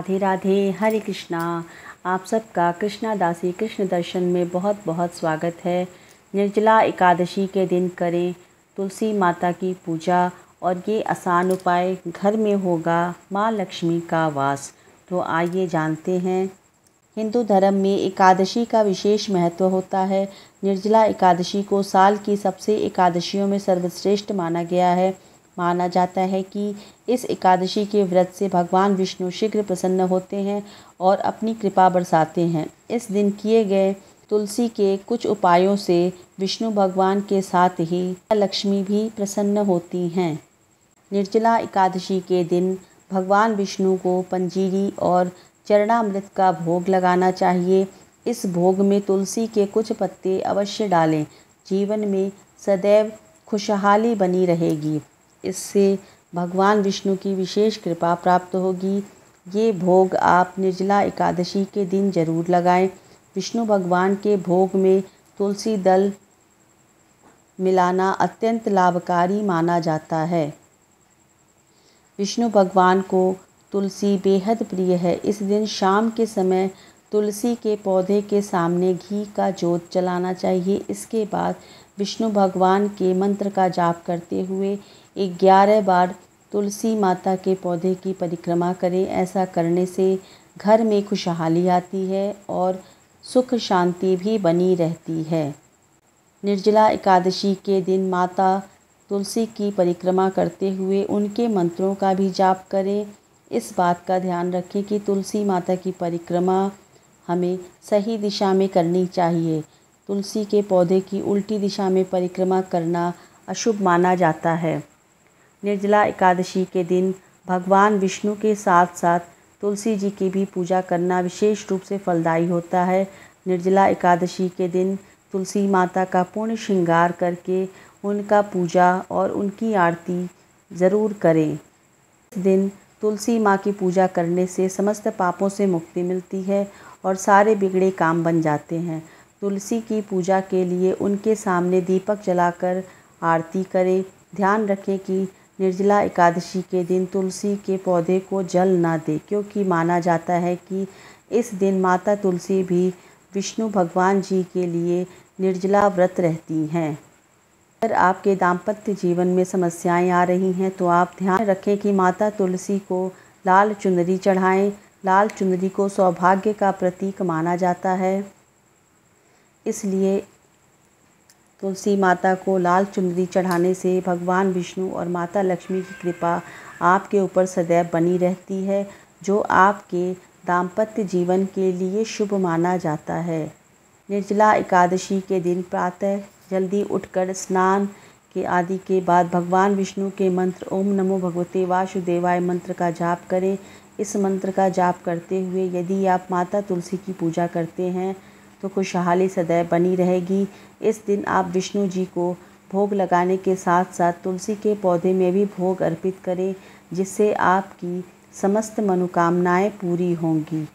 राधे राधे हरे कृष्णा आप सबका कृष्णा दासी कृष्ण दर्शन में बहुत बहुत स्वागत है निर्जला एकादशी के दिन करें तुलसी माता की पूजा और ये आसान उपाय घर में होगा माँ लक्ष्मी का वास तो आइए जानते हैं हिंदू धर्म में एकादशी का विशेष महत्व होता है निर्जला एकादशी को साल की सबसे एकादशियों में सर्वश्रेष्ठ माना गया है माना जाता है कि इस एकादशी के व्रत से भगवान विष्णु शीघ्र प्रसन्न होते हैं और अपनी कृपा बरसाते हैं इस दिन किए गए तुलसी के कुछ उपायों से विष्णु भगवान के साथ ही लक्ष्मी भी प्रसन्न होती हैं निर्जला एकादशी के दिन भगवान विष्णु को पंजीरी और चरणामृत का भोग लगाना चाहिए इस भोग में तुलसी के कुछ पत्ते अवश्य डालें जीवन में सदैव खुशहाली बनी रहेगी इससे भगवान विष्णु की विशेष कृपा प्राप्त होगी ये भोग आप निर्जला एकादशी के दिन जरूर लगाएं विष्णु भगवान के भोग में तुलसी दल मिलाना अत्यंत लाभकारी माना जाता है विष्णु भगवान को तुलसी बेहद प्रिय है इस दिन शाम के समय तुलसी के पौधे के सामने घी का जोत जलाना चाहिए इसके बाद विष्णु भगवान के मंत्र का जाप करते हुए ग्यारह बार तुलसी माता के पौधे की परिक्रमा करें ऐसा करने से घर में खुशहाली आती है और सुख शांति भी बनी रहती है निर्जला एकादशी के दिन माता तुलसी की परिक्रमा करते हुए उनके मंत्रों का भी जाप करें इस बात का ध्यान रखें कि तुलसी माता की परिक्रमा हमें सही दिशा में करनी चाहिए तुलसी के पौधे की उल्टी दिशा में परिक्रमा करना अशुभ माना जाता है निर्जला एकादशी के दिन भगवान विष्णु के साथ साथ तुलसी जी की भी पूजा करना विशेष रूप से फलदायी होता है निर्जला एकादशी के दिन तुलसी माता का पूर्ण श्रृंगार करके उनका पूजा और उनकी आरती ज़रूर करें इस दिन तुलसी माँ की पूजा करने से समस्त पापों से मुक्ति मिलती है और सारे बिगड़े काम बन जाते हैं तुलसी की पूजा के लिए उनके सामने दीपक जलाकर आरती करें ध्यान रखें कि निर्जला एकादशी के दिन तुलसी के पौधे को जल ना दे क्योंकि माना जाता है कि इस दिन माता तुलसी भी विष्णु भगवान जी के लिए निर्जला व्रत रहती हैं अगर आपके दाम्पत्य जीवन में समस्याएं आ रही हैं तो आप ध्यान रखें कि माता तुलसी को लाल चुनरी चढ़ाएं लाल चुनरी को सौभाग्य का प्रतीक माना जाता है इसलिए तुलसी माता को लाल चुनरी चढ़ाने से भगवान विष्णु और माता लक्ष्मी की कृपा आपके ऊपर सदैव बनी रहती है जो आपके दाम्पत्य जीवन के लिए शुभ माना जाता है निर्जला एकादशी के दिन प्रातः जल्दी उठकर स्नान के आदि के बाद भगवान विष्णु के मंत्र ओम नमो भगवते वासुदेवाय मंत्र का जाप करें इस मंत्र का जाप करते हुए यदि आप माता तुलसी की पूजा करते हैं तो खुशहाली सदैव बनी रहेगी इस दिन आप विष्णु जी को भोग लगाने के साथ साथ तुलसी के पौधे में भी भोग अर्पित करें जिससे आपकी समस्त मनोकामनाएं पूरी होंगी